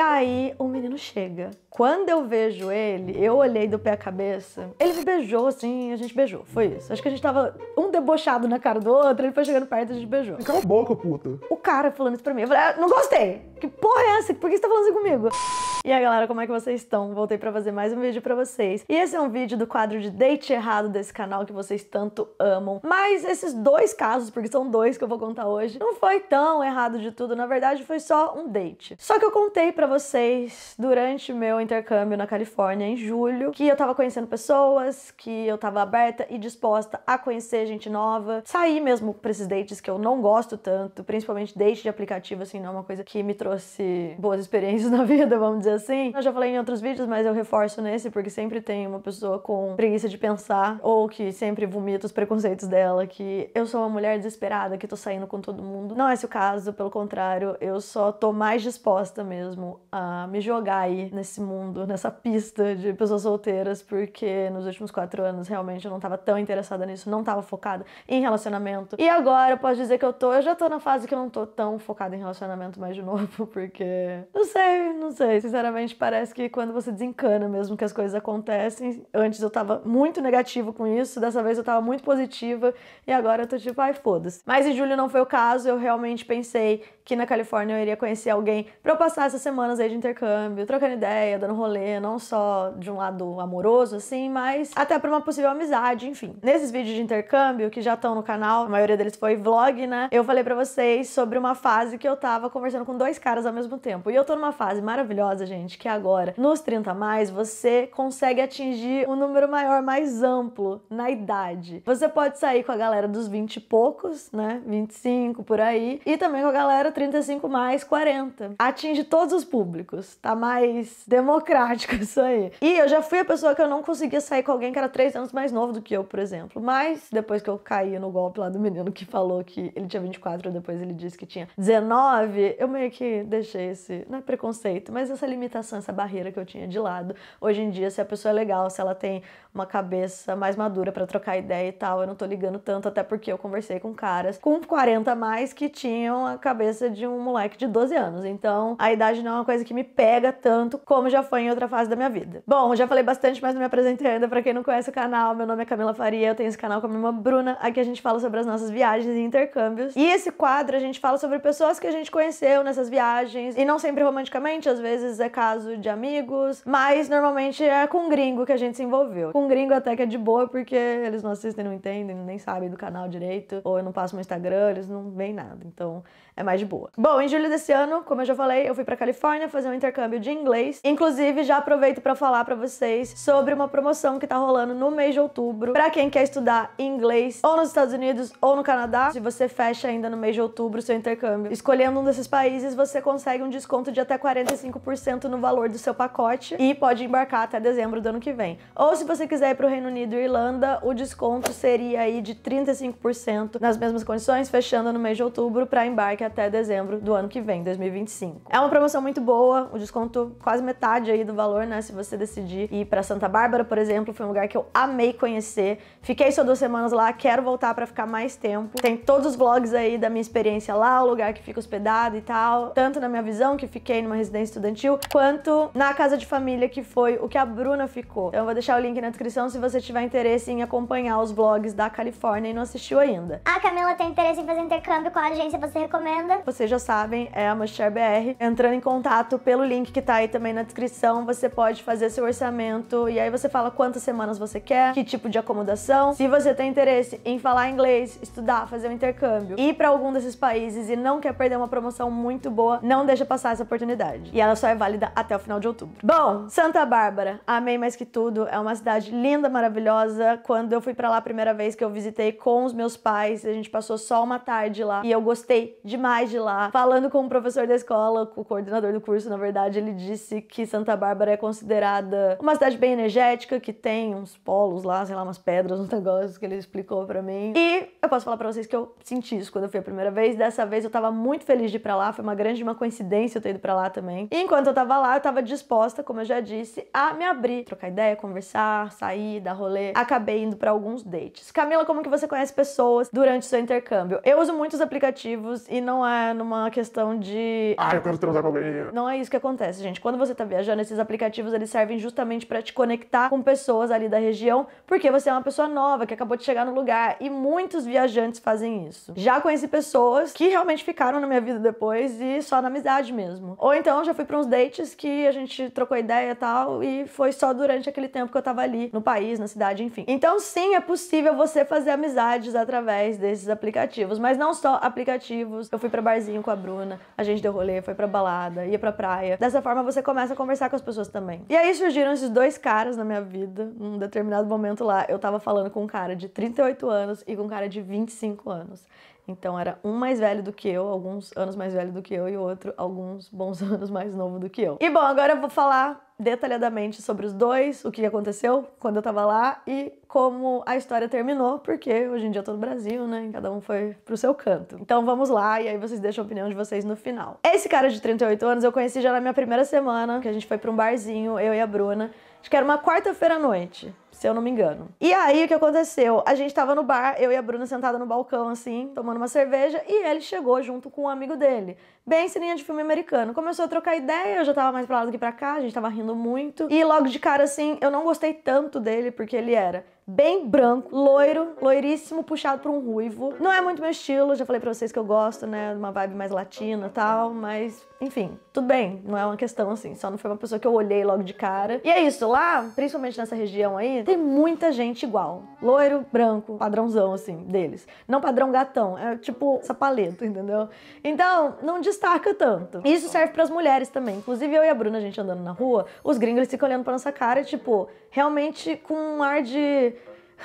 aí o menino chega. Quando eu vejo ele, eu olhei do pé à cabeça. Ele me beijou, assim, a gente beijou. Foi isso. Acho que a gente tava um debochado na cara do outro, ele foi chegando perto e a gente beijou. Cala a boca, puta. O cara falando isso pra mim. Eu falei, ah, não gostei. Que porra é essa? Por que você tá falando isso comigo? E aí, galera, como é que vocês estão? Voltei pra fazer mais um vídeo pra vocês. E esse é um vídeo do quadro de date errado desse canal que vocês tanto amam. Mas esses dois casos, porque são dois que eu vou contar hoje, não foi tão errado de tudo. Na verdade, foi só um date. Só que eu contei pra vocês durante meu intercâmbio na Califórnia em julho que eu tava conhecendo pessoas, que eu tava aberta e disposta a conhecer gente nova, sair mesmo pra esses dates que eu não gosto tanto, principalmente date de aplicativo, assim, não é uma coisa que me trouxe boas experiências na vida, vamos dizer assim. Eu já falei em outros vídeos, mas eu reforço nesse porque sempre tem uma pessoa com preguiça de pensar ou que sempre vomita os preconceitos dela, que eu sou uma mulher desesperada, que tô saindo com todo mundo. Não é esse o caso, pelo contrário, eu só tô mais disposta mesmo a me jogar aí nesse mundo, nessa pista de pessoas solteiras, porque nos últimos quatro anos realmente eu não tava tão interessada nisso, não tava focada em relacionamento. E agora eu posso dizer que eu tô, eu já tô na fase que eu não tô tão focada em relacionamento mais de novo, porque não sei, não sei. Sinceramente, parece que quando você desencana mesmo que as coisas acontecem, antes eu tava muito negativa com isso, dessa vez eu tava muito positiva e agora eu tô tipo, ai, foda-se. Mas em julho não foi o caso, eu realmente pensei que na Califórnia eu iria conhecer alguém pra eu passar essa semana semanas aí de intercâmbio, trocando ideia, dando rolê, não só de um lado amoroso, assim, mas até pra uma possível amizade, enfim. Nesses vídeos de intercâmbio, que já estão no canal, a maioria deles foi vlog, né? Eu falei pra vocês sobre uma fase que eu tava conversando com dois caras ao mesmo tempo. E eu tô numa fase maravilhosa, gente, que agora, nos 30 mais, você consegue atingir um número maior, mais amplo na idade. Você pode sair com a galera dos 20 e poucos, né? 25 por aí, e também com a galera 35 mais 40. Atinge todos os públicos. Tá mais democrático isso aí. E eu já fui a pessoa que eu não conseguia sair com alguém que era três anos mais novo do que eu, por exemplo. Mas depois que eu caí no golpe lá do menino que falou que ele tinha 24, depois ele disse que tinha 19, eu meio que deixei esse, não é preconceito, mas essa limitação, essa barreira que eu tinha de lado. Hoje em dia, se a pessoa é legal, se ela tem uma cabeça mais madura para trocar ideia e tal, eu não tô ligando tanto, até porque eu conversei com caras com 40 a mais que tinham a cabeça de um moleque de 12 anos. Então, a idade não é uma coisa que me pega tanto como já foi em outra fase da minha vida. Bom, já falei bastante, mas não me apresentei ainda. Pra quem não conhece o canal, meu nome é Camila Faria, eu tenho esse canal com a minha irmã Bruna. Aqui a gente fala sobre as nossas viagens e intercâmbios. E esse quadro a gente fala sobre pessoas que a gente conheceu nessas viagens. E não sempre romanticamente, às vezes é caso de amigos, mas normalmente é com gringo que a gente se envolveu. Com gringo até que é de boa, porque eles não assistem, não entendem, nem sabem do canal direito. Ou eu não passo no Instagram, eles não veem nada. Então é mais de boa. Bom, em julho desse ano, como eu já falei, eu fui para Califórnia fazer um intercâmbio de inglês. Inclusive, já aproveito para falar para vocês sobre uma promoção que tá rolando no mês de outubro para quem quer estudar inglês ou nos Estados Unidos ou no Canadá. Se você fecha ainda no mês de outubro seu intercâmbio, escolhendo um desses países, você consegue um desconto de até 45% no valor do seu pacote e pode embarcar até dezembro do ano que vem. Ou se você quiser ir pro Reino Unido e Irlanda, o desconto seria aí de 35% nas mesmas condições, fechando no mês de outubro para embarque que até dezembro do ano que vem, 2025. É uma promoção muito boa, o desconto quase metade aí do valor, né? Se você decidir ir para Santa Bárbara, por exemplo, foi um lugar que eu amei conhecer. Fiquei só duas semanas lá, quero voltar para ficar mais tempo. Tem todos os vlogs aí da minha experiência lá, o lugar que fica hospedado e tal. Tanto na minha visão, que fiquei numa residência estudantil, quanto na casa de família, que foi o que a Bruna ficou. Então eu vou deixar o link na descrição se você tiver interesse em acompanhar os vlogs da Califórnia e não assistiu ainda. A Camila tem interesse em fazer intercâmbio com a agência, você recomenda venda. Vocês já sabem, é a Mashare BR. Entrando em contato pelo link que tá aí também na descrição, você pode fazer seu orçamento e aí você fala quantas semanas você quer, que tipo de acomodação. Se você tem interesse em falar inglês, estudar, fazer um intercâmbio, ir para algum desses países e não quer perder uma promoção muito boa, não deixa passar essa oportunidade. E ela só é válida até o final de outubro. Bom, Santa Bárbara, amei mais que tudo, é uma cidade linda, maravilhosa. Quando eu fui para lá a primeira vez que eu visitei com os meus pais, a gente passou só uma tarde lá e eu gostei demais demais de lá. Falando com o professor da escola, com o coordenador do curso, na verdade, ele disse que Santa Bárbara é considerada uma cidade bem energética, que tem uns polos lá, sei lá, umas pedras, uns negócios que ele explicou para mim. E eu posso falar para vocês que eu senti isso quando eu fui a primeira vez. Dessa vez eu tava muito feliz de ir pra lá, foi uma grande uma coincidência eu ter ido pra lá também. E enquanto eu tava lá, eu tava disposta, como eu já disse, a me abrir, trocar ideia, conversar, sair, dar rolê. Acabei indo para alguns dates. Camila, como que você conhece pessoas durante o seu intercâmbio? Eu uso muitos aplicativos e não não é numa questão de. Ah, eu quero transar com alguém. Não é isso que acontece, gente. Quando você tá viajando, esses aplicativos eles servem justamente para te conectar com pessoas ali da região, porque você é uma pessoa nova que acabou de chegar no lugar. E muitos viajantes fazem isso. Já conheci pessoas que realmente ficaram na minha vida depois e só na amizade mesmo. Ou então já fui para uns dates que a gente trocou ideia e tal, e foi só durante aquele tempo que eu tava ali no país, na cidade, enfim. Então, sim, é possível você fazer amizades através desses aplicativos, mas não só aplicativos. Eu fui para barzinho com a Bruna, a gente deu rolê, foi para balada, ia para praia. Dessa forma você começa a conversar com as pessoas também. E aí surgiram esses dois caras na minha vida. Num determinado momento lá, eu tava falando com um cara de 38 anos e com um cara de 25 anos. Então era um mais velho do que eu, alguns anos mais velho do que eu e o outro alguns bons anos mais novo do que eu. E bom, agora eu vou falar detalhadamente sobre os dois, o que aconteceu quando eu tava lá e como a história terminou, porque hoje em dia eu tô no Brasil, né? Cada um foi pro seu canto. Então vamos lá e aí vocês deixam a opinião de vocês no final. Esse cara de 38 anos eu conheci já na minha primeira semana, que a gente foi pra um barzinho, eu e a Bruna. Acho que era uma quarta-feira à noite, se eu não me engano. E aí o que aconteceu? A gente tava no bar, eu e a Bruna sentada no balcão assim, tomando uma cerveja, e ele chegou junto com um amigo dele bem sininha de filme americano. Começou a trocar ideia, eu já tava mais pra lá do que pra cá, a gente tava rindo muito. E logo de cara, assim, eu não gostei tanto dele, porque ele era bem branco, loiro, loiríssimo, puxado por um ruivo. Não é muito meu estilo, já falei pra vocês que eu gosto, né, uma vibe mais latina e tal, mas enfim, tudo bem, não é uma questão assim, só não foi uma pessoa que eu olhei logo de cara. E é isso, lá, principalmente nessa região aí, tem muita gente igual. Loiro, branco, padrãozão assim, deles. Não padrão gatão, é tipo essa entendeu? Então, não destaca tanto. Isso serve para as mulheres também. Inclusive eu e a Bruna, a gente andando na rua, os gringos ficam olhando pra nossa cara, tipo, realmente com um ar de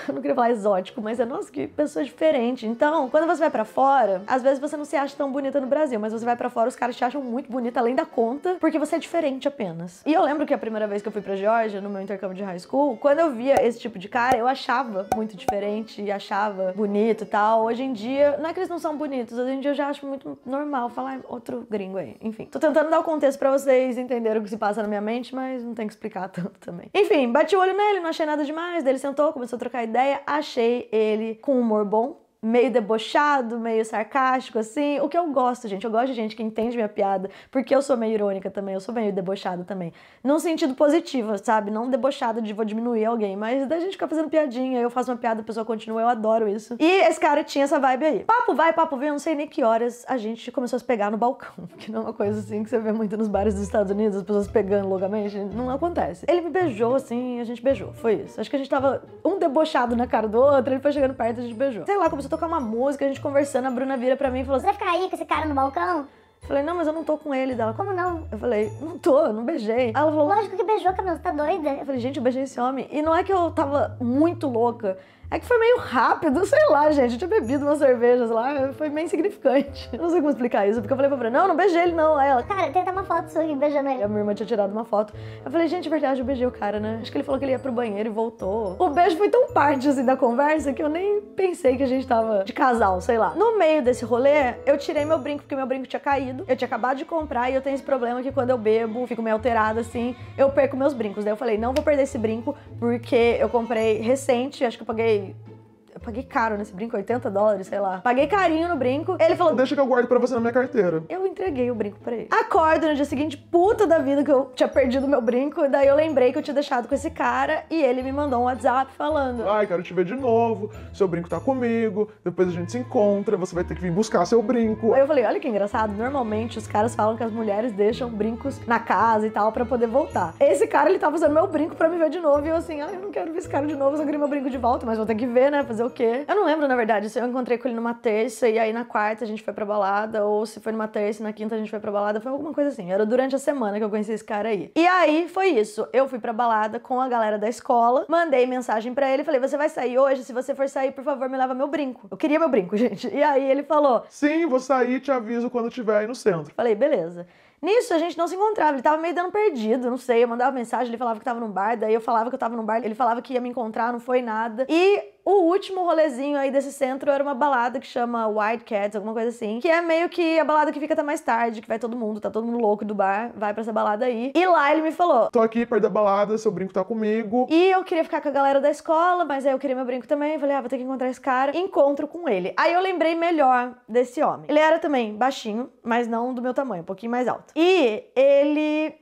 eu não queria falar exótico, mas é, nossa, que pessoa diferente. Então, quando você vai para fora, às vezes você não se acha tão bonita no Brasil, mas você vai para fora, os caras te acham muito bonita além da conta, porque você é diferente apenas. E eu lembro que a primeira vez que eu fui pra Georgia, no meu intercâmbio de high school, quando eu via esse tipo de cara, eu achava muito diferente e achava bonito e tal. Hoje em dia, não é que eles não são bonitos, hoje em dia eu já acho muito normal falar outro gringo aí. Enfim, tô tentando dar o contexto para vocês entenderem o que se passa na minha mente, mas não tem que explicar tanto também. Enfim, bati o olho nele, não achei nada demais, ele sentou, começou a trocar ideia, achei ele com humor bom, meio debochado, meio sarcástico, assim. O que eu gosto, gente. Eu gosto de gente que entende minha piada, porque eu sou meio irônica também, eu sou meio debochada também. Num sentido positivo, sabe? Não debochada de vou diminuir alguém, mas da gente ficar fazendo piadinha, eu faço uma piada, a pessoa continua, eu adoro isso. E esse cara tinha essa vibe aí. Papo vai, papo vem, eu não sei nem que horas a gente começou a se pegar no balcão, que não é uma coisa assim que você vê muito nos bares dos Estados Unidos, as pessoas pegando loucamente, não acontece. Ele me beijou assim, a gente beijou, foi isso. Acho que a gente tava um debochado na cara do outro, ele foi chegando perto, e a gente beijou. Sei lá, começou tocar uma música, a gente conversando, a Bruna vira pra mim e falou: assim, Você vai ficar aí com esse cara no balcão? Eu falei, não, mas eu não tô com ele dela. Como não? Eu falei, não tô, não beijei. Ela falou, lógico que beijou, Camila, você tá doida? Eu falei, gente, eu beijei esse homem. E não é que eu tava muito louca. É que foi meio rápido, sei lá, gente. Eu tinha bebido umas cervejas lá, foi meio insignificante. Eu não sei como explicar isso, porque eu falei pra Bruna, não, não beijei ele não. Aí ela, cara, tenta uma foto sua aqui beijando ele. A minha irmã tinha tirado uma foto. Eu falei, gente, é verdade, eu beijei o cara, né? Acho que ele falou que ele ia pro banheiro e voltou. O beijo foi tão parte, assim, da conversa que eu nem pensei que a gente tava de casal, sei lá. No meio desse rolê, eu tirei meu brinco, porque meu brinco tinha caído. Eu tinha acabado de comprar e eu tenho esse problema que quando eu bebo, fico meio alterada, assim, eu perco meus brincos. Daí eu falei, não vou perder esse brinco, porque eu comprei recente, acho que eu paguei Okay. eu paguei caro nesse brinco, 80 dólares, sei lá. Paguei carinho no brinco. Ele falou: Deixa que eu guardo pra você na minha carteira. Eu entreguei o brinco pra ele. Acordo no dia seguinte, puta da vida, que eu tinha perdido meu brinco. Daí eu lembrei que eu tinha deixado com esse cara e ele me mandou um WhatsApp falando: Ai, quero te ver de novo, seu brinco tá comigo, depois a gente se encontra, você vai ter que vir buscar seu brinco. Aí eu falei: Olha que engraçado, normalmente os caras falam que as mulheres deixam brincos na casa e tal pra poder voltar. Esse cara, ele tava usando meu brinco pra me ver de novo e eu assim: Ai, eu não quero ver esse cara de novo, eu só queria meu brinco de volta, mas vou ter que ver, né? Fazer sei o quê. Eu não lembro, na verdade, se eu encontrei com ele numa terça e aí na quarta a gente foi pra balada, ou se foi numa terça e na quinta a gente foi pra balada, foi alguma coisa assim. Era durante a semana que eu conheci esse cara aí. E aí foi isso. Eu fui pra balada com a galera da escola, mandei mensagem pra ele, falei: Você vai sair hoje? Se você for sair, por favor, me leva meu brinco. Eu queria meu brinco, gente. E aí ele falou: Sim, vou sair, te aviso quando tiver aí no centro. Falei: Beleza. Nisso a gente não se encontrava, ele tava meio dando perdido, não sei. Eu mandava mensagem, ele falava que tava num bar, daí eu falava que eu tava num bar, ele falava que ia me encontrar, não foi nada. E o último rolezinho aí desse centro era uma balada que chama White Cats, alguma coisa assim, que é meio que a balada que fica até mais tarde, que vai todo mundo, tá todo mundo louco do bar, vai pra essa balada aí. E lá ele me falou: Tô aqui perto da balada, seu brinco tá comigo. E eu queria ficar com a galera da escola, mas aí eu queria meu brinco também. Falei: Ah, vou ter que encontrar esse cara. Encontro com ele. Aí eu lembrei melhor desse homem. Ele era também baixinho, mas não do meu tamanho, um pouquinho mais alto. E ele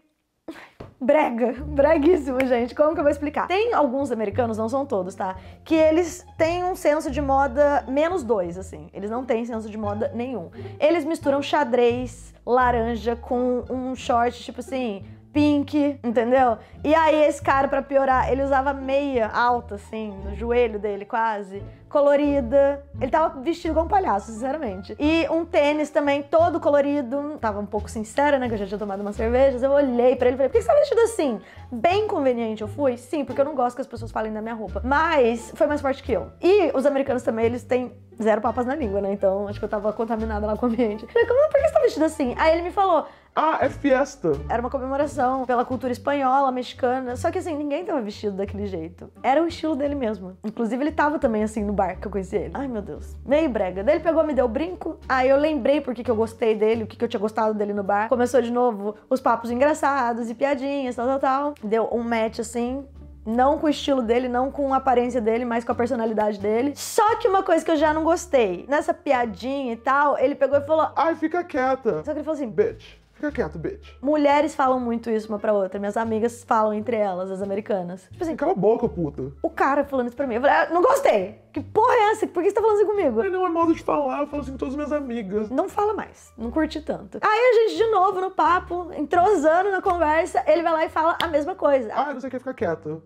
brega, breguíssimo, gente. Como que eu vou explicar? Tem alguns americanos, não são todos, tá? Que eles têm um senso de moda menos dois, assim. Eles não têm senso de moda nenhum. Eles misturam xadrez laranja com um short, tipo assim, Pink, entendeu? E aí esse cara, para piorar, ele usava meia alta, assim, no joelho dele quase, colorida. Ele tava vestido como um palhaço, sinceramente. E um tênis também, todo colorido. Tava um pouco sincera, né, que eu já tinha tomado umas cervejas. Eu olhei para ele e falei, por que você tá vestido assim? Bem conveniente eu fui? Sim, porque eu não gosto que as pessoas falem da minha roupa. Mas foi mais forte que eu. E os americanos também, eles têm zero papas na língua, né? Então acho que eu tava contaminada lá com o ambiente. Eu falei, como, por que você tá vestido assim? Aí ele me falou, ah, é festa. Era uma comemoração pela cultura espanhola, mexicana. Só que assim, ninguém tava vestido daquele jeito. Era o estilo dele mesmo. Inclusive, ele tava também assim no bar que eu conheci ele. Ai, meu Deus. Meio brega. Daí ele pegou, me deu brinco. Aí eu lembrei porque que eu gostei dele, o que, que eu tinha gostado dele no bar. Começou de novo os papos engraçados e piadinhas, tal, tal, tal. Deu um match assim não com o estilo dele, não com a aparência dele, mas com a personalidade dele. Só que uma coisa que eu já não gostei, nessa piadinha e tal, ele pegou e falou: Ai, fica quieta. Só que ele falou assim: Bitch. Fica quieto, bitch. Mulheres falam muito isso uma pra outra. Minhas amigas falam entre elas, as americanas. Tipo assim. Cala a boca, puta. O cara falando isso pra mim. Eu falei, ah, não gostei. Que porra é essa? Por que você tá falando assim comigo? Ele não é modo de falar, eu falo assim com todas as minhas amigas. Não fala mais, não curti tanto. Aí a gente de novo no papo, entrosando na conversa, ele vai lá e fala a mesma coisa. Ah, você quer ficar quieto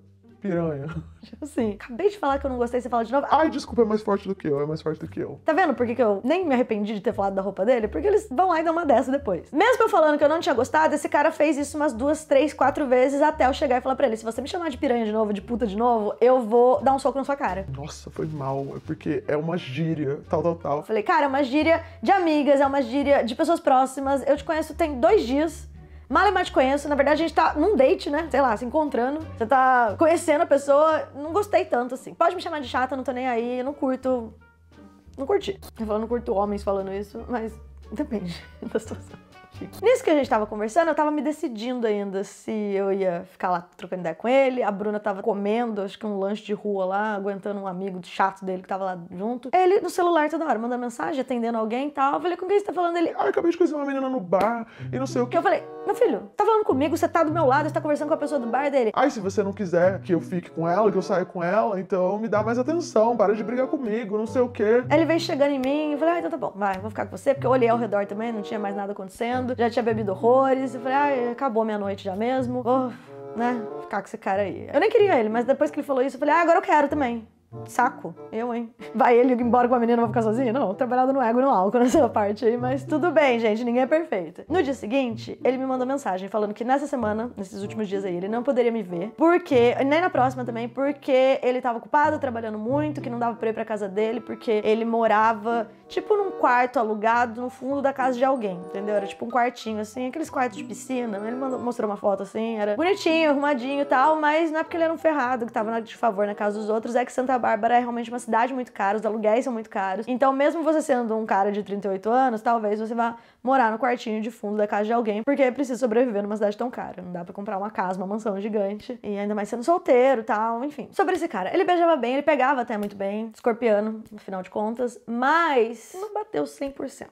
piranha. Tipo assim, acabei de falar que eu não gostei, você fala de novo. Ai, desculpa, é mais forte do que eu, é mais forte do que eu. Tá vendo por que, que eu nem me arrependi de ter falado da roupa dele? Porque eles vão lá e dão uma dessa depois. Mesmo eu falando que eu não tinha gostado, esse cara fez isso umas duas, três, quatro vezes até eu chegar e falar pra ele: se você me chamar de piranha de novo, de puta de novo, eu vou dar um soco na sua cara. Nossa, foi mal, é porque é uma gíria, tal, tal, tal. eu Falei, cara, é uma gíria de amigas, é uma gíria de pessoas próximas. Eu te conheço tem dois dias. Mal é mal te conheço, na verdade a gente tá num date, né? Sei lá, se encontrando. Você tá conhecendo a pessoa, não gostei tanto assim. Pode me chamar de chata, não tô nem aí, não curto. Não curti. Eu falo, não curto homens falando isso, mas depende da situação. Tipo, nisso que a gente tava conversando, eu tava me decidindo ainda se eu ia ficar lá trocando ideia com ele. A Bruna tava comendo, acho que um lanche de rua lá, aguentando um amigo chato dele que tava lá junto. Ele no celular toda hora, mandando mensagem, atendendo alguém e tal. Eu falei, com quem você tá falando? Ele, ah, acabei de conhecer uma menina no bar e não sei o que. Eu falei, meu filho, tá falando comigo, você tá do meu lado, você tá conversando com a pessoa do bar dele. Ai, se você não quiser que eu fique com ela, que eu saia com ela, então me dá mais atenção, para de brigar comigo, não sei o quê. Ele veio chegando em mim, e falei, ah, então tá bom, vai, vou ficar com você, porque eu olhei ao redor também, não tinha mais nada acontecendo já tinha bebido horrores. E falei, ah, acabou minha noite já mesmo. Vou, né, ficar com esse cara aí. Eu nem queria ele, mas depois que ele falou isso, eu falei, ah, agora eu quero também. Saco, eu, hein? Vai ele embora com a menina, vou ficar sozinha? Não, trabalhado no ego e no álcool nessa parte aí, mas tudo bem, gente, ninguém é perfeito. No dia seguinte, ele me mandou mensagem falando que nessa semana, nesses últimos dias aí, ele não poderia me ver, porque, nem na próxima também, porque ele tava ocupado, trabalhando muito, que não dava pra ir pra casa dele, porque ele morava, tipo, num quarto alugado no fundo da casa de alguém, entendeu? Era tipo um quartinho, assim, aqueles quartos de piscina. Ele mandou, mostrou uma foto assim, era bonitinho, arrumadinho e tal, mas não é porque ele era um ferrado que tava de favor na casa dos outros, é que Santa Santa Bárbara é realmente uma cidade muito cara, os aluguéis são muito caros. Então, mesmo você sendo um cara de 38 anos, talvez você vá morar no quartinho de fundo da casa de alguém, porque precisa sobreviver numa cidade tão cara. Não dá para comprar uma casa, uma mansão gigante, e ainda mais sendo solteiro tal, enfim. Sobre esse cara, ele beijava bem, ele pegava até muito bem, escorpiano, no final de contas, mas não bateu 100%.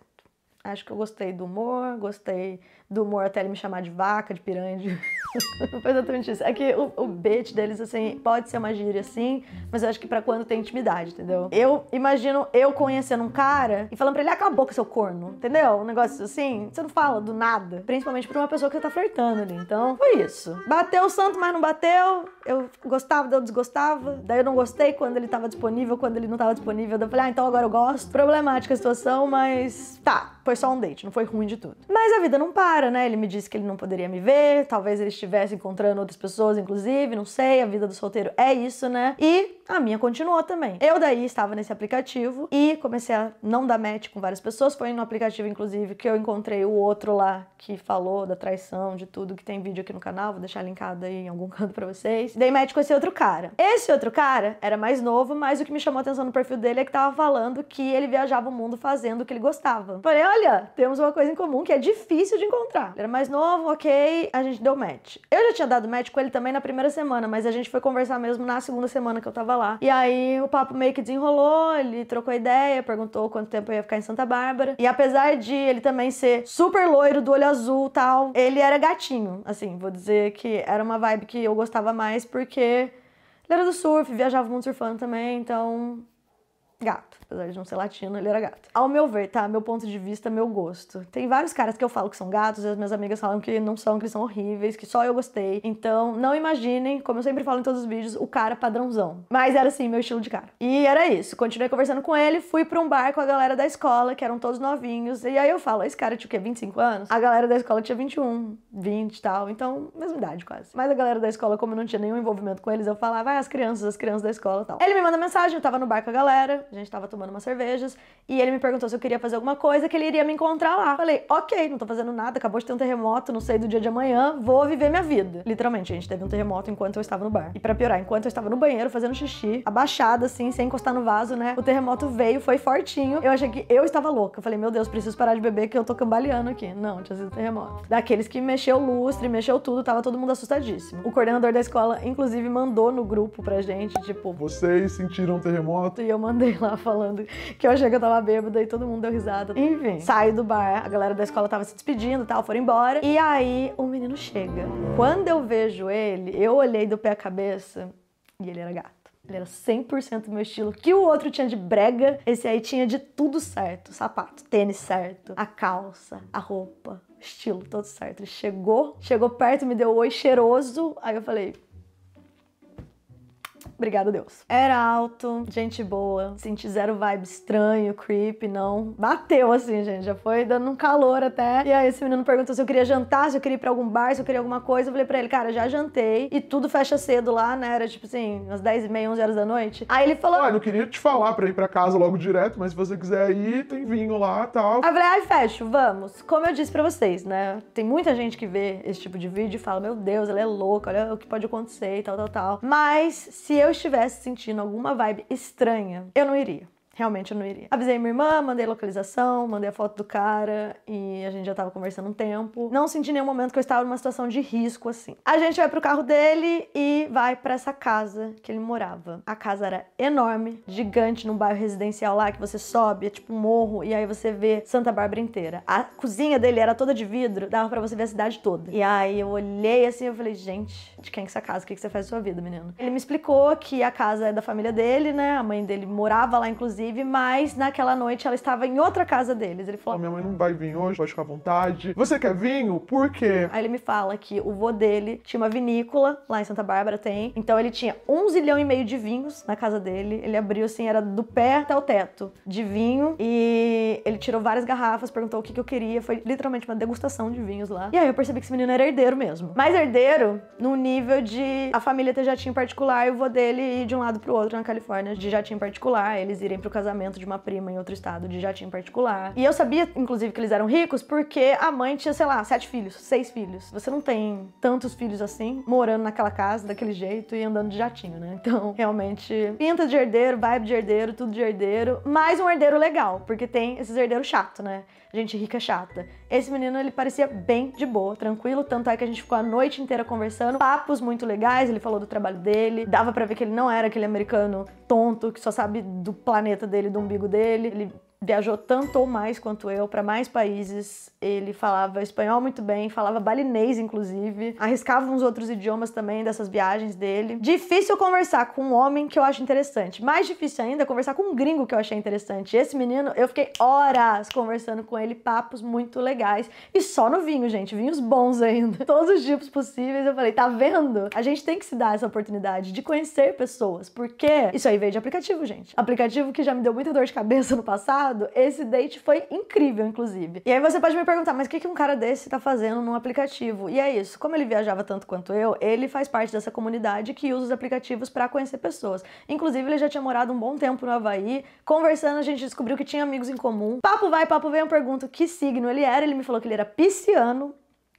Acho que eu gostei do humor, gostei do humor até ele me chamar de vaca, de piranha. Foi exatamente isso. É que o, o bait deles, assim, pode ser uma gíria, assim, mas eu acho que para quando tem intimidade, entendeu? Eu imagino eu conhecendo um cara e falando pra ele, acabou ah, com seu corno, entendeu? Um negócio assim, você não fala do nada. Principalmente pra uma pessoa que você tá flertando ali. Então, foi isso. Bateu o santo, mas não bateu. Eu gostava, eu desgostava. Daí eu não gostei quando ele tava disponível, quando ele não tava disponível. Daí eu falei, ah, então agora eu gosto. Problemática a situação, mas tá, foi só um date, não foi ruim de tudo. Mas a vida não para, né? Ele me disse que ele não poderia me ver, talvez ele estivesse encontrando outras pessoas, inclusive, não sei, a vida do solteiro é isso, né? E a minha continuou também. Eu daí estava nesse aplicativo e comecei a não dar match com várias pessoas. Foi no aplicativo, inclusive, que eu encontrei o outro lá que falou da traição, de tudo, que tem vídeo aqui no canal, vou deixar linkado aí em algum canto pra vocês. Dei match com esse outro cara. Esse outro cara era mais novo, mas o que me chamou a atenção no perfil dele é que tava falando que ele viajava o mundo fazendo o que ele gostava. Falei, olha, temos uma coisa em comum que é difícil de encontrar. Ele era mais novo, ok, a gente deu match. Eu já tinha dado match com ele também na primeira semana, mas a gente foi conversar mesmo na segunda semana que eu tava tava lá. E aí o papo meio que desenrolou, ele trocou ideia, perguntou quanto tempo eu ia ficar em Santa Bárbara. E apesar de ele também ser super loiro, do olho azul tal, ele era gatinho, assim, vou dizer que era uma vibe que eu gostava mais porque ele era do surf, viajava o mundo surfando também, então gato. Apesar de não ser latino, ele era gato. Ao meu ver, tá? Meu ponto de vista, meu gosto. Tem vários caras que eu falo que são gatos e as minhas amigas falam que não são, que são horríveis, que só eu gostei. Então, não imaginem, como eu sempre falo em todos os vídeos, o cara padrãozão. Mas era assim, meu estilo de cara. E era isso. Continuei conversando com ele, fui pra um bar com a galera da escola, que eram todos novinhos. E aí eu falo, esse cara tinha o quê? 25 anos? A galera da escola tinha 21, 20 e tal. Então, mesma idade quase. Mas a galera da escola, como eu não tinha nenhum envolvimento com eles, eu falava, ah, as crianças, as crianças da escola e tal. Ele me manda mensagem, eu tava no bar com a galera, gente tava tomando umas cervejas e ele me perguntou se eu queria fazer alguma coisa, que ele iria me encontrar lá. Falei, ok, não tô fazendo nada, acabou de ter um terremoto, não sei do dia de amanhã, vou viver minha vida. Literalmente, a gente, teve um terremoto enquanto eu estava no bar. E para piorar, enquanto eu estava no banheiro fazendo xixi, abaixada assim, sem encostar no vaso, né? O terremoto veio, foi fortinho. Eu achei que eu estava louca. Eu falei, meu Deus, preciso parar de beber que eu tô cambaleando aqui. Não, tinha sido terremoto. Daqueles que mexeu o lustre, mexeu tudo, tava todo mundo assustadíssimo. O coordenador da escola, inclusive, mandou no grupo pra gente, tipo, vocês sentiram um terremoto? E eu mandei. lá falando que eu achei que eu tava bêbada e todo mundo deu risada. Enfim, saio do bar, a galera da escola tava se despedindo e tal, foram embora. E aí o menino chega. Quando eu vejo ele, eu olhei do pé à cabeça e ele era gato. Ele era 100% do meu estilo. Que o outro tinha de brega, esse aí tinha de tudo certo. Sapato, tênis certo, a calça, a roupa, estilo, todo certo. Ele chegou, chegou perto, me deu um oi cheiroso. Aí eu falei, Obrigado, Deus. Era alto, gente boa, senti zero vibe estranho, creepy, não. Bateu assim, gente, já foi dando um calor até. E aí esse menino perguntou se eu queria jantar, se eu queria ir pra algum bar, se eu queria alguma coisa. Eu falei pra ele, cara, já jantei e tudo fecha cedo lá, né? Era tipo assim, umas 10 e meia, 11 horas da noite. Aí ele falou... Ah, eu não queria te falar pra ir pra casa logo direto, mas se você quiser ir, tem vinho lá e tal. Aí eu falei, ai, fecho, vamos. Como eu disse pra vocês, né? Tem muita gente que vê esse tipo de vídeo e fala, meu Deus, ela é louca, olha o que pode acontecer e tal, tal, tal. Mas se eu eu estivesse sentindo alguma vibe estranha, eu não iria realmente eu não iria. Avisei minha irmã, mandei localização, mandei a foto do cara e a gente já tava conversando um tempo. Não senti nenhum momento que eu estava numa situação de risco assim. A gente vai pro carro dele e vai para essa casa que ele morava. A casa era enorme, gigante, num bairro residencial lá que você sobe, é tipo um morro e aí você vê Santa Bárbara inteira. A cozinha dele era toda de vidro, dava para você ver a cidade toda. E aí eu olhei assim, eu falei, gente, de quem é essa casa? O que você faz da sua vida, menino? Ele me explicou que a casa é da família dele, né? A mãe dele morava lá inclusive inclusive, mas naquela noite ela estava em outra casa deles. Ele falou: oh, Minha mãe não vai vir hoje, pode ficar à vontade. Você quer vinho? Por quê? Aí ele me fala que o vô dele tinha uma vinícola, lá em Santa Bárbara tem. Então ele tinha um zilhão e meio de vinhos na casa dele. Ele abriu assim, era do pé até o teto de vinho. E ele tirou várias garrafas, perguntou o que, que eu queria. Foi literalmente uma degustação de vinhos lá. E aí eu percebi que esse menino era herdeiro mesmo. Mas herdeiro no nível de a família ter jatinho particular e o vô dele ir de um lado pro outro na Califórnia de jatinho particular, eles irem pro casamento de uma prima em outro estado de jatinho particular. E eu sabia, inclusive, que eles eram ricos porque a mãe tinha, sei lá, sete filhos, seis filhos. Você não tem tantos filhos assim, morando naquela casa daquele jeito e andando de jatinho, né? Então, realmente, pinta de herdeiro, vibe de herdeiro, tudo de herdeiro, mas um herdeiro legal, porque tem esses herdeiros chato, né? gente rica é chata. Esse menino, ele parecia bem de boa, tranquilo, tanto é que a gente ficou a noite inteira conversando, papos muito legais, ele falou do trabalho dele, dava para ver que ele não era aquele americano tonto que só sabe do planeta dele, do umbigo dele. Ele viajou tanto ou mais quanto eu para mais países. Ele falava espanhol muito bem, falava balinês inclusive, arriscava uns outros idiomas também dessas viagens dele. Difícil conversar com um homem que eu acho interessante. Mais difícil ainda é conversar com um gringo que eu achei interessante. Esse menino, eu fiquei horas conversando com ele, papos muito legais e só no vinho, gente, vinhos bons ainda. Todos os tipos possíveis. Eu falei, tá vendo? A gente tem que se dar essa oportunidade de conhecer pessoas, porque isso aí veio de aplicativo, gente. Aplicativo que já me deu muita dor de cabeça no passado passado. Esse date foi incrível, inclusive. E aí você pode me perguntar, mas o que um cara desse tá fazendo num aplicativo? E é isso. Como ele viajava tanto quanto eu, ele faz parte dessa comunidade que usa os aplicativos para conhecer pessoas. Inclusive, ele já tinha morado um bom tempo no Havaí. Conversando, a gente descobriu que tinha amigos em comum. Papo vai, papo vem, eu pergunto que signo ele era. Ele me falou que ele era pisciano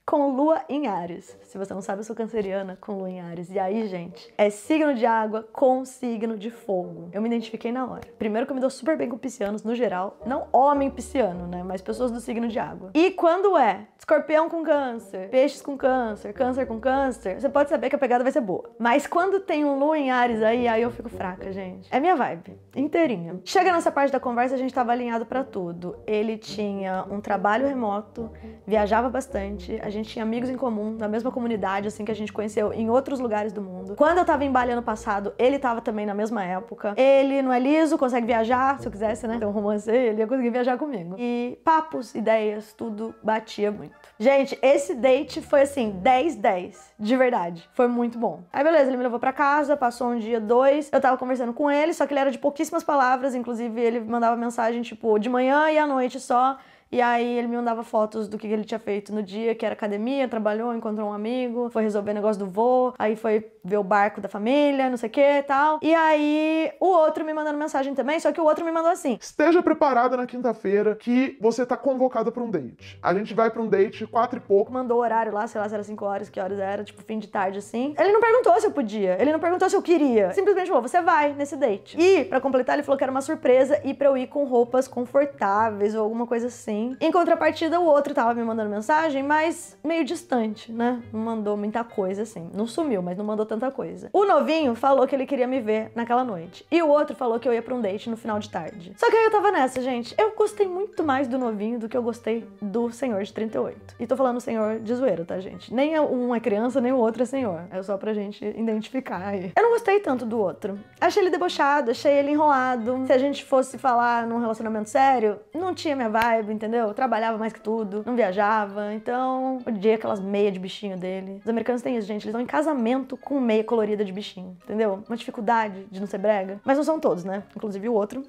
com lua em Ares. Se você não sabe, eu sou canceriana com lua em Ares. E aí, gente, é signo de água com signo de fogo. Eu me identifiquei na hora. Primeiro que eu me dou super bem com piscianos no geral, não homem pisciano, né, mas pessoas do signo de água. E quando é escorpião com câncer, peixes com câncer, câncer com câncer, você pode saber que a pegada vai ser boa. Mas quando tem um lua em Ares aí, aí eu fico fraca, gente. É minha vibe, inteirinha. Chega nessa parte da conversa, a gente tava alinhado para tudo. Ele tinha um trabalho remoto, viajava bastante, a gente gente tinha amigos em comum, na mesma comunidade, assim, que a gente conheceu em outros lugares do mundo. Quando eu tava em Bali ano passado, ele tava também na mesma época. Ele não é liso, consegue viajar, se eu quisesse, né? Tem um romance, ele ia conseguir viajar comigo. E papos, ideias, tudo batia muito. Gente, esse date foi assim, 10-10, de verdade. Foi muito bom. Aí beleza, ele me levou para casa, passou um dia, dois, eu tava conversando com ele, só que ele era de pouquíssimas palavras, inclusive ele mandava mensagem, tipo, de manhã e à noite só. E aí ele me mandava fotos do que ele tinha feito no dia, que era academia, trabalhou, encontrou um amigo, foi resolver o negócio do voo, aí foi ver o barco da família, não sei o que tal. E aí o outro me mandando mensagem também, só que o outro me mandou assim: Esteja preparada na quinta-feira que você tá convocada para um date. A gente vai para um date quatro e pouco. Mandou o horário lá, sei lá se era cinco horas, que horas era, tipo fim de tarde assim. Ele não perguntou se eu podia, ele não perguntou se eu queria. Simplesmente falou: Você vai nesse date. E, para completar, ele falou que era uma surpresa e pra eu ir com roupas confortáveis ou alguma coisa assim assim. Em contrapartida, o outro tava me mandando mensagem, mas meio distante, né? Não mandou muita coisa, assim. Não sumiu, mas não mandou tanta coisa. O novinho falou que ele queria me ver naquela noite. E o outro falou que eu ia pra um date no final de tarde. Só que aí eu tava nessa, gente. Eu gostei muito mais do novinho do que eu gostei do senhor de 38. E tô falando senhor de zoeira, tá, gente? Nem é um é criança, nem o outro é senhor. É só pra gente identificar aí. Eu não gostei tanto do outro. Achei ele debochado, achei ele enrolado. Se a gente fosse falar num relacionamento sério, não tinha minha vibe, entendeu? entendeu? trabalhava mais que tudo, não viajava, então odiei aquelas meias de bichinho dele. Os americanos têm isso, gente, eles vão em casamento com meia colorida de bichinho, entendeu? Uma dificuldade de não ser brega. Mas não são todos, né? Inclusive o outro.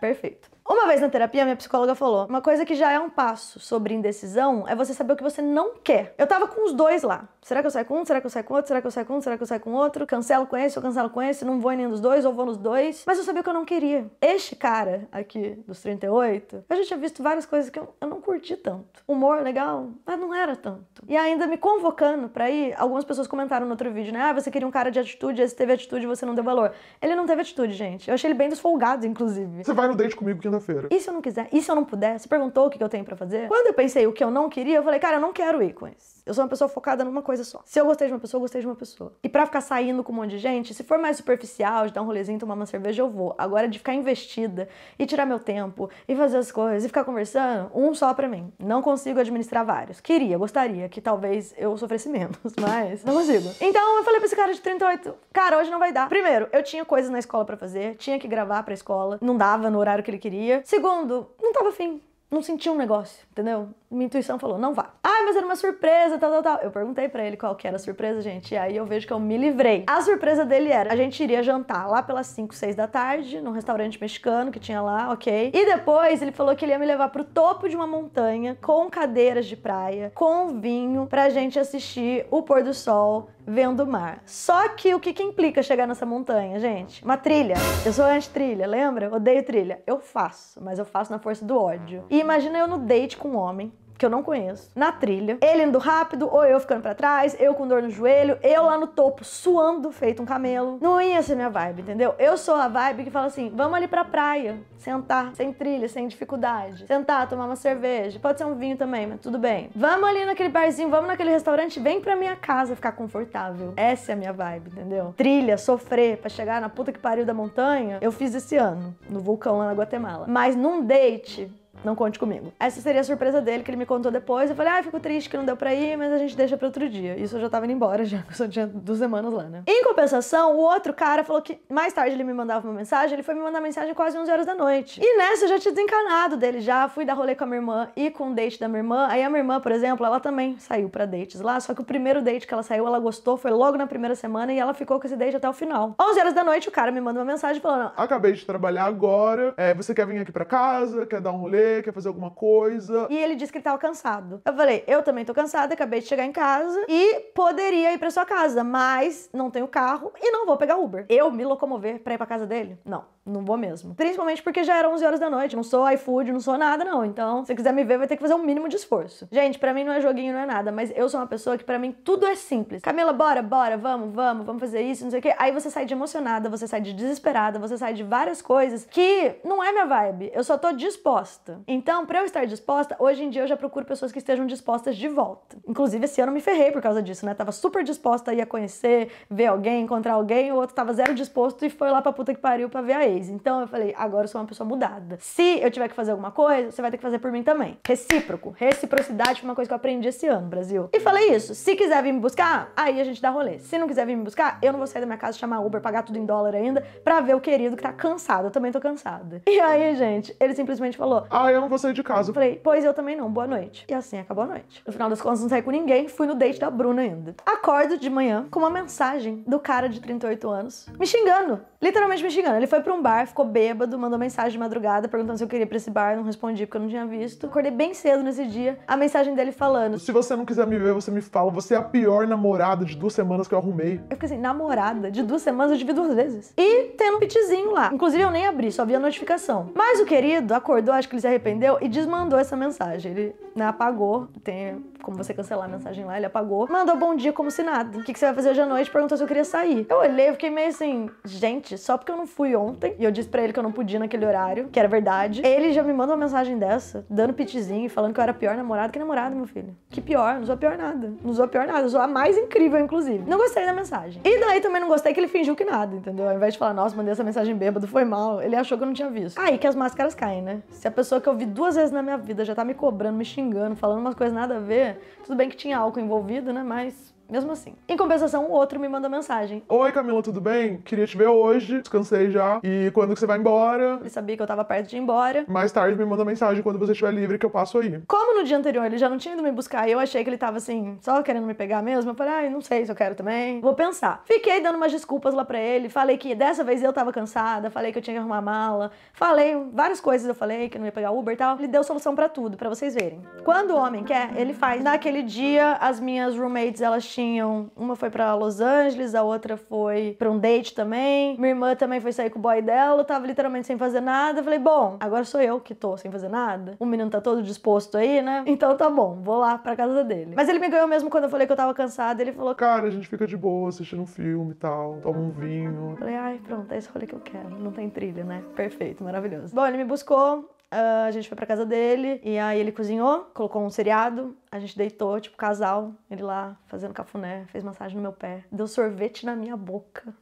Perfeito. Uma vez na terapia, minha psicóloga falou: uma coisa que já é um passo sobre indecisão é você saber o que você não quer. Eu tava com os dois lá. Será que eu saio com um? Será que eu saio com outro? Será que eu saio com um? Será que eu saio com outro? Cancelo com esse, ou cancelo com esse, não vou em nenhum dos dois, ou vou nos dois. Mas eu sabia o que eu não queria. Este cara aqui, dos 38, eu já tinha visto várias coisas que eu, eu não curti tanto. Humor legal, mas não era tanto. E ainda me convocando pra ir, algumas pessoas comentaram no outro vídeo, né? Ah, você queria um cara de atitude, esse teve atitude, você não deu valor. Ele não teve atitude, gente. Eu achei ele bem desfolgado, inclusive. Você vai no date comigo que quinta-feira. E se eu não quiser? E se eu não puder? Você perguntou o que eu tenho para fazer? Quando eu pensei o que eu não queria, eu falei, cara, eu não quero ir com isso. Eu sou uma pessoa focada numa coisa só. Se eu gostei de uma pessoa, eu gostei de uma pessoa. E para ficar saindo com um monte de gente, se for mais superficial, de dar um rolezinho, tomar uma cerveja, eu vou. Agora, de ficar investida e tirar meu tempo e fazer as coisas e ficar conversando, um só para mim. Não consigo administrar vários. Queria, gostaria que talvez eu sofresse menos, mas não consigo. Então eu falei pra esse cara de 38, cara, hoje não vai dar. Primeiro, eu tinha coisas na escola para fazer, tinha que gravar pra escola, não dava no horário que ele queria queria. Segundo, não tava afim não senti um negócio, entendeu? Minha intuição falou, não vá. Ah, mas era uma surpresa, tal, tal, tal. Eu perguntei para ele qual que era a surpresa, gente, e aí eu vejo que eu me livrei. A surpresa dele era, a gente iria jantar lá pelas 5, 6 da tarde, num restaurante mexicano que tinha lá, ok? E depois ele falou que ele ia me levar pro topo de uma montanha, com cadeiras de praia, com vinho, pra gente assistir o pôr do sol vendo o mar. Só que o que, que implica chegar nessa montanha, gente? Uma trilha. Eu sou anti-trilha, lembra? Odeio trilha. Eu faço, mas eu faço na força do ódio. E imagina eu no date com um homem que eu não conheço, na trilha, ele indo rápido, ou eu ficando para trás, eu com dor no joelho, eu lá no topo suando, feito um camelo. Não ia ser minha vibe, entendeu? Eu sou a vibe que fala assim: vamos ali pra praia, sentar, sem trilha, sem dificuldade, sentar, tomar uma cerveja, pode ser um vinho também, mas tudo bem. Vamos ali naquele barzinho, vamos naquele restaurante, vem pra minha casa ficar confortável. Essa é a minha vibe, entendeu? Trilha, sofrer para chegar na puta que pariu da montanha, eu fiz esse ano, no vulcão lá na Guatemala. Mas num date, não conte comigo. Essa seria a surpresa dele, que ele me contou depois. Eu falei, ah, fico triste que não deu pra ir, mas a gente deixa pra outro dia. Isso eu já tava indo embora, já, eu só tinha duas semanas lá, né? Em compensação, o outro cara falou que mais tarde ele me mandava uma mensagem, ele foi me mandar mensagem quase 11 horas da noite. E nessa eu já tinha desencanado dele, já fui dar rolê com a minha irmã e com o date da minha irmã. Aí a minha irmã, por exemplo, ela também saiu pra dates lá, só que o primeiro date que ela saiu, ela gostou, foi logo na primeira semana e ela ficou com esse date até o final. 11 horas da noite, o cara me manda uma mensagem falando: ah, Acabei de trabalhar agora, é, você quer vir aqui pra casa, quer dar um rolê? comer, quer fazer alguma coisa. E ele disse que ele tava cansado. Eu falei, eu também tô cansada, acabei de chegar em casa e poderia ir pra sua casa, mas não tenho carro e não vou pegar Uber. Eu me locomover pra ir pra casa dele? Não, não vou mesmo. Principalmente porque já eram 11 horas da noite, não sou iFood, não sou nada não. Então, se quiser me ver, vai ter que fazer um mínimo de esforço. Gente, pra mim não é joguinho, não é nada, mas eu sou uma pessoa que pra mim tudo é simples. Camila, bora, bora, vamos, vamos, vamos fazer isso, não sei o quê. Aí você sai de emocionada, você sai de desesperada, você sai de várias coisas que não é minha vibe. Eu só tô disposta disposta. Então, para eu estar disposta, hoje em dia eu já procuro pessoas que estejam dispostas de volta. Inclusive, esse ano eu me ferrei por causa disso, né? Tava super disposta a ir a conhecer, ver alguém, encontrar alguém, o outro tava zero disposto e foi lá pra puta que pariu pra ver a ex. Então eu falei, agora eu sou uma pessoa mudada. Se eu tiver que fazer alguma coisa, você vai ter que fazer por mim também. Recíproco. Reciprocidade foi uma coisa que eu aprendi esse ano, Brasil. E falei isso. Se quiser vir me buscar, aí a gente dá rolê. Se não quiser vir me buscar, eu não vou sair da minha casa, chamar Uber, pagar tudo em dólar ainda, pra ver o querido que tá cansado. Eu também tô cansada. E aí, gente, ele simplesmente falou: ah, eu não vou sair de casa. Eu falei, pois eu também não, boa noite. E assim acabou a noite. No final das contas, não saí com ninguém, fui no date da Bruna ainda. Acordo de manhã com uma mensagem do cara de 38 anos me xingando. Literalmente me xingando. Ele foi pra um bar, ficou bêbado, mandou mensagem de madrugada perguntando se eu queria ir pra esse bar, não respondi porque eu não tinha visto. Acordei bem cedo nesse dia, a mensagem dele falando: Se você não quiser me ver, você me fala, você é a pior namorada de duas semanas que eu arrumei. Eu fiquei assim, namorada de duas semanas, eu tive duas vezes. E tendo um pitizinho lá. Inclusive eu nem abri, só vi a notificação. Mas o querido acordou, acho que ele se arrependeu e desmandou essa mensagem. Ele né, apagou, tem como você cancelar a mensagem lá, ele apagou. Mandou bom dia como se nada. O que, que você vai fazer hoje à noite? Perguntou se eu queria sair. Eu olhei, fiquei meio assim, gente, só porque eu não fui ontem e eu disse para ele que eu não podia naquele horário, que era verdade. Ele já me manda uma mensagem dessa, dando pitizinho, falando que eu era pior namorado que namorado, meu filho. Que pior, não sou pior nada. Não sou pior nada, eu sou a mais incrível, inclusive. Não gostei da mensagem. E daí também não gostei que ele fingiu que nada, entendeu? Ao invés de falar, nossa, mandei essa mensagem bêbado, foi mal, ele achou que eu não tinha visto. Aí que as máscaras caem, né? Se a pessoa que eu vi duas vezes na minha vida já tá me cobrando, me xingando, falando umas coisas nada a ver, tudo bem que tinha álcool envolvido, né? Mas mesmo assim. Em compensação, o outro me manda mensagem. Oi, Camila, tudo bem? Queria te ver hoje, descansei já. E quando que você vai embora? Ele sabia que eu tava perto de ir embora. Mais tarde me manda mensagem quando você estiver livre que eu passo aí. Como no dia anterior ele já não tinha ido me buscar e eu achei que ele tava assim, só querendo me pegar mesmo, eu falei, ai, não sei se eu quero também. Vou pensar. Fiquei dando umas desculpas lá pra ele, falei que dessa vez eu tava cansada, falei que eu tinha que arrumar mala, falei várias coisas, eu falei que não ia pegar Uber e tal. Ele deu solução para tudo, para vocês verem. Quando o homem quer, ele faz. Naquele dia, as minhas roommates, elas tinham tinham. Uma foi para Los Angeles, a outra foi para um date também. Minha irmã também foi sair com o boy dela, eu tava literalmente sem fazer nada. Eu falei, bom, agora sou eu que tô sem fazer nada. O menino tá todo disposto aí, né? Então tá bom, vou lá pra casa dele. Mas ele me ganhou mesmo quando eu falei que eu tava cansada. Ele falou, cara, a gente fica de boa assistindo um filme e tal, toma um vinho. Eu falei, ai, pronto, é esse rolê que eu quero. Não tem trilha, né? Perfeito, maravilhoso. Bom, ele me buscou, ah, a gente foi pra casa dele e aí ele cozinhou, colocou um seriado, a gente deitou, tipo, casal, ele lá fazendo cafuné, fez massagem no meu pé, deu sorvete na minha boca.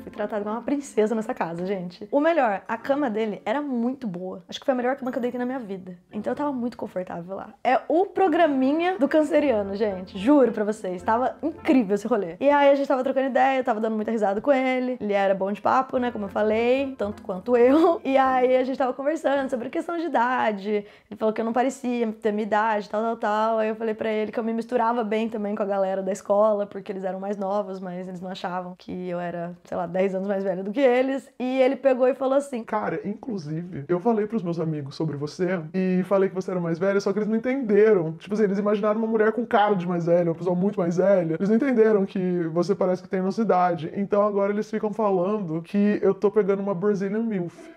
Fui tratada como uma princesa nessa casa, gente. O melhor, a cama dele era muito boa. Acho que foi a melhor cama que eu deitei na minha vida. Então eu tava muito confortável lá. É o programinha do canceriano, gente. Juro pra vocês. Tava incrível esse rolê. E aí a gente tava trocando ideia, eu tava dando muita risada com ele. Ele era bom de papo, né? Como eu falei, tanto quanto eu. E aí a gente tava conversando sobre questão de idade. Ele falou que eu não parecia ter minha idade, tal, tal, tal. Aí eu falei pra ele que eu me misturava bem também com a galera da escola, porque eles eram mais novos, mas eles não achavam que eu era, sei lá, 10 anos mais velha do que eles, e ele pegou e falou assim: Cara, inclusive, eu falei pros meus amigos sobre você e falei que você era mais velha, só que eles não entenderam. Tipo assim, eles imaginaram uma mulher com cara de mais velha, uma pessoa muito mais velha. Eles não entenderam que você parece que tem nossa idade. Então agora eles ficam falando que eu tô pegando uma Brazilian MILF.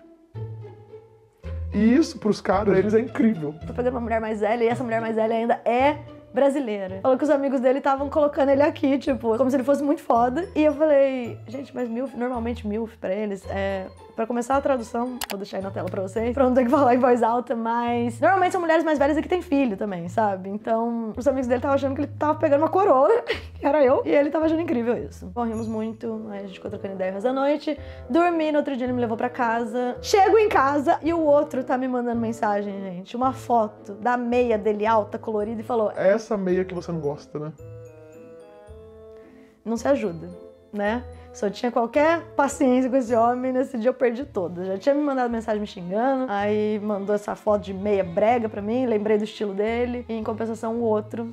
E isso pros caras, eles é incrível. Tô pegando uma mulher mais velha e essa mulher mais velha ainda é brasileira. Falou que os amigos dele estavam colocando ele aqui, tipo, como se ele fosse muito foda. E eu falei, gente, mas MILF, normalmente MILF pra eles é para começar a tradução, vou deixar aí na tela para vocês, pra não ter que falar em voz alta, mas normalmente são mulheres mais velhas e que têm filho também, sabe? Então, os amigos dele estavam achando que ele tava pegando uma coroa, que era eu, e ele tava achando incrível isso. Corrimos muito, aí a gente ficou trocando ideia da noite, dormi, no outro dia ele me levou para casa. Chego em casa e o outro tá me mandando mensagem, gente, uma foto da meia dele alta, colorida e falou: é "Essa meia que você não gosta, né?" Não se ajuda, né? Se eu tinha qualquer paciência com esse homem, nesse dia eu perdi toda. Já tinha me mandado mensagem me xingando, aí mandou essa foto de meia brega pra mim, lembrei do estilo dele, e em compensação o outro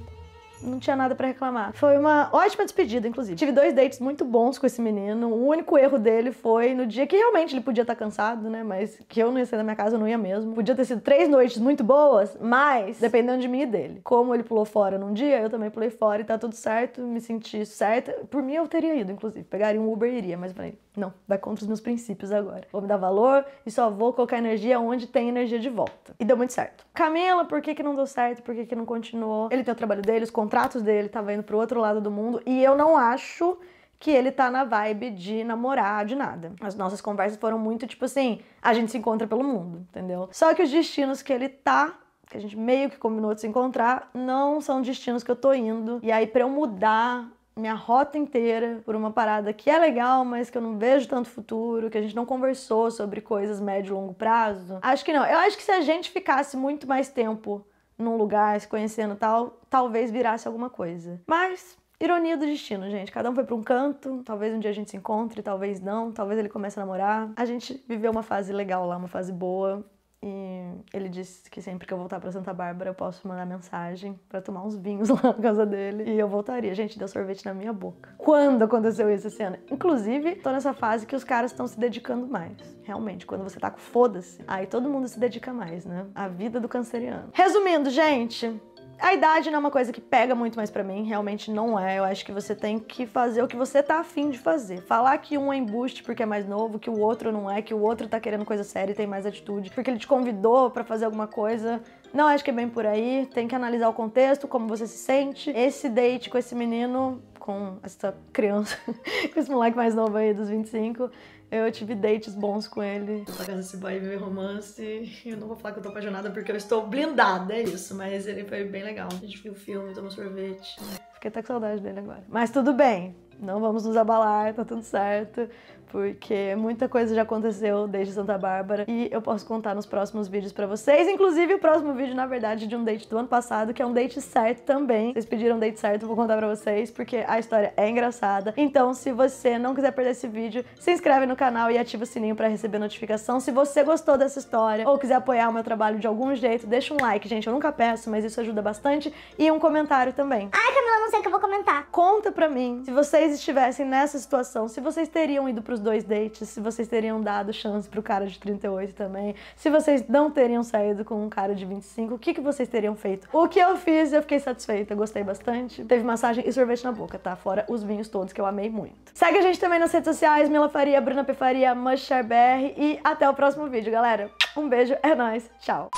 não tinha nada para reclamar. Foi uma ótima despedida, inclusive. Tive dois dates muito bons com esse menino. O único erro dele foi no dia que realmente ele podia estar tá cansado, né? Mas que eu não ia sair da minha casa, eu não ia mesmo. Podia ter sido três noites muito boas, mas dependendo de mim e dele. Como ele pulou fora num dia, eu também pulei fora e tá tudo certo, me senti certa. Por mim, eu teria ido, inclusive. Pegaria um Uber e iria, mas falei, não, vai contra os meus princípios agora. Vou me dar valor e só vou colocar energia onde tem energia de volta. E deu muito certo. Camila, por que que não deu certo? Por que que não continuou? Ele tem o trabalho dele, os Contratos dele tava indo para o outro lado do mundo e eu não acho que ele tá na vibe de namorar, de nada. As nossas conversas foram muito tipo assim, a gente se encontra pelo mundo, entendeu? Só que os destinos que ele tá que a gente meio que combinou de se encontrar, não são destinos que eu tô indo. E aí, para eu mudar minha rota inteira por uma parada que é legal, mas que eu não vejo tanto futuro, que a gente não conversou sobre coisas médio e longo prazo. Acho que não. Eu acho que se a gente ficasse muito mais tempo num lugar, se conhecendo tal, talvez virasse alguma coisa. Mas ironia do destino, gente. Cada um foi para um canto, talvez um dia a gente se encontre, talvez não, talvez ele comece a namorar. A gente viveu uma fase legal lá, uma fase boa. E ele disse que sempre que eu voltar para Santa Bárbara eu posso mandar mensagem para tomar uns vinhos lá na casa dele. E eu voltaria. Gente, deu sorvete na minha boca. Quando aconteceu isso esse ano? Inclusive, tô nessa fase que os caras estão se dedicando mais. Realmente, quando você tá com foda-se, aí todo mundo se dedica mais, né? A vida do canceriano. Resumindo, gente, a idade não é uma coisa que pega muito mais para mim, realmente não é. Eu acho que você tem que fazer o que você tá afim de fazer. Falar que um é embuste porque é mais novo, que o outro não é, que o outro tá querendo coisa séria e tem mais atitude, porque ele te convidou para fazer alguma coisa. Não acho que é bem por aí. Tem que analisar o contexto, como você se sente. Esse date com esse menino, com essa criança, com esse moleque mais novo aí dos 25, eu tive dates bons com ele. Pra casa desse boy ver romance. Eu não vou falar que eu tô apaixonada porque eu estou blindada, é isso. Mas ele foi bem legal. A gente viu o filme, tomou sorvete. Fiquei até com saudade dele agora. Mas tudo bem. Não vamos nos abalar, tá tudo certo porque muita coisa já aconteceu desde Santa Bárbara e eu posso contar nos próximos vídeos para vocês, inclusive o próximo vídeo, na verdade, de um date do ano passado, que é um date certo também. Vocês pediram um date certo, eu vou contar para vocês, porque a história é engraçada. Então, se você não quiser perder esse vídeo, se inscreve no canal e ativa o sininho para receber notificação. Se você gostou dessa história ou quiser apoiar o meu trabalho de algum jeito, deixa um like, gente, eu nunca peço, mas isso ajuda bastante, e um comentário também. Ai, Camila, não sei o que eu vou comentar. Conta pra mim, se vocês estivessem nessa situação, se vocês teriam ido pros dois dates, se vocês teriam dado chance pro cara de 38 também, se vocês não teriam saído com um cara de 25, o que, que vocês teriam feito? O que eu fiz, eu fiquei satisfeita, gostei bastante. Teve massagem e sorvete na boca, tá? Fora os vinhos todos que eu amei muito. Segue a gente também nas redes sociais, Mila Faria, Bruna Pefaria, BR. e até o próximo vídeo, galera. Um beijo, é nóis, tchau!